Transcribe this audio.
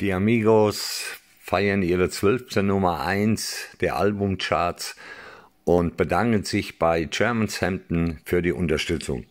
Die Amigos feiern ihre zwölfte Nummer 1 der Albumcharts und bedanken sich bei German Hampton für die Unterstützung.